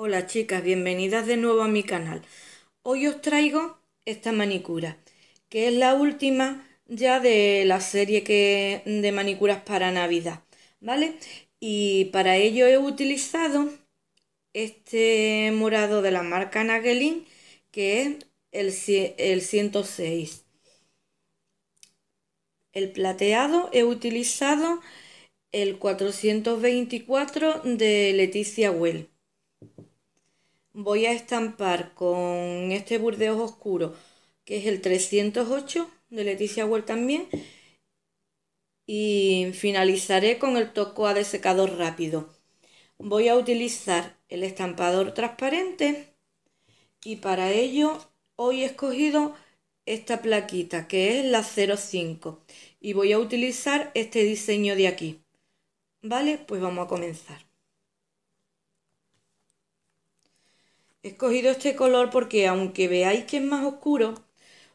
Hola chicas, bienvenidas de nuevo a mi canal. Hoy os traigo esta manicura, que es la última ya de la serie que, de manicuras para Navidad, ¿vale? Y para ello he utilizado este morado de la marca Nagelin, que es el, el 106. El plateado he utilizado el 424 de Leticia Well voy a estampar con este burdeos oscuro, que es el 308 de Leticia Well también, y finalizaré con el toco a de rápido. Voy a utilizar el estampador transparente y para ello hoy he escogido esta plaquita que es la 05 y voy a utilizar este diseño de aquí. ¿Vale? Pues vamos a comenzar. He escogido este color porque aunque veáis que es más oscuro,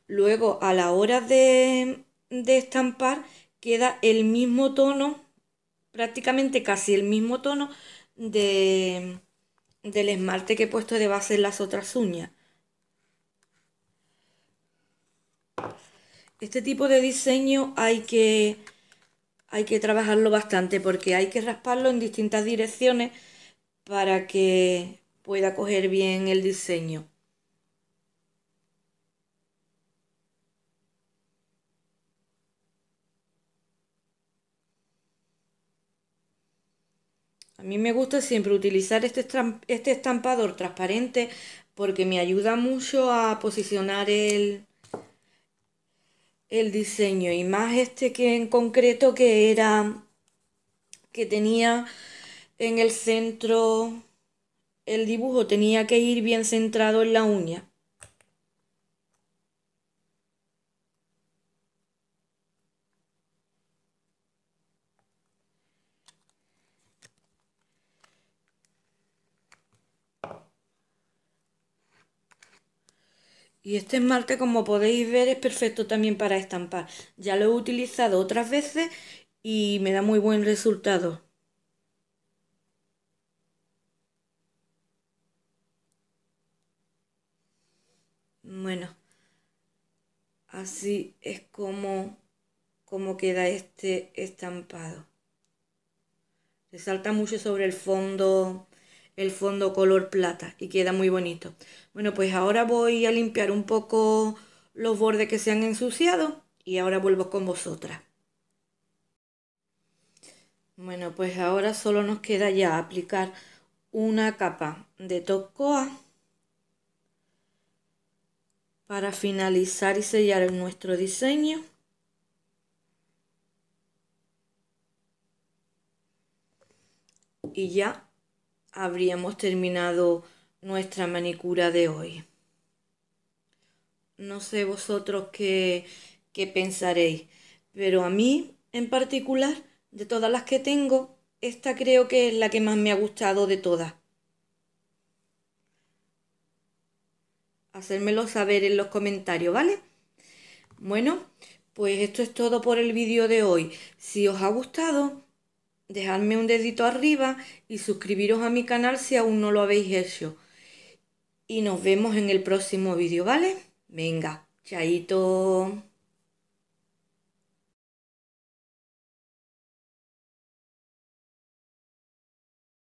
luego a la hora de, estampar queda el mismo tono, prácticamente casi el mismo tono del esmalte que he puesto de base en las otras uñas. Este tipo de diseño hay que, hay que trabajarlo bastante porque hay que rasparlo en distintas direcciones para que, pueda coger bien el diseño. A mí me gusta siempre utilizar este, este, estampador transparente porque me ayuda mucho a posicionar el, el diseño y más este que en concreto que era que tenía en el centro el dibujo tenía que ir bien centrado en la uña. Y este esmalte, como podéis ver, es perfecto también para estampar. Ya lo he utilizado otras veces y me da muy buen resultado. Bueno, así es como, como queda este estampado. Se salta mucho sobre el fondo, el fondo color plata y queda muy bonito. Bueno, pues ahora voy a limpiar un poco los bordes que se han ensuciado y ahora vuelvo con vosotras. Bueno, pues ahora solo nos queda ya aplicar una capa de top para finalizar y sellar nuestro diseño. Y ya habríamos terminado nuestra manicura de hoy. No sé vosotros qué, qué pensaréis, pero a mí en particular, de todas las que tengo, esta creo que es la que más me ha gustado de todas. hacérmelo saber en los comentarios, ¿vale? Bueno, pues esto es todo por el vídeo de hoy. Si os ha gustado, dejadme un dedito arriba y suscribiros a mi canal si aún no lo habéis hecho. Y nos vemos en el próximo vídeo, ¿vale? Venga, chaito.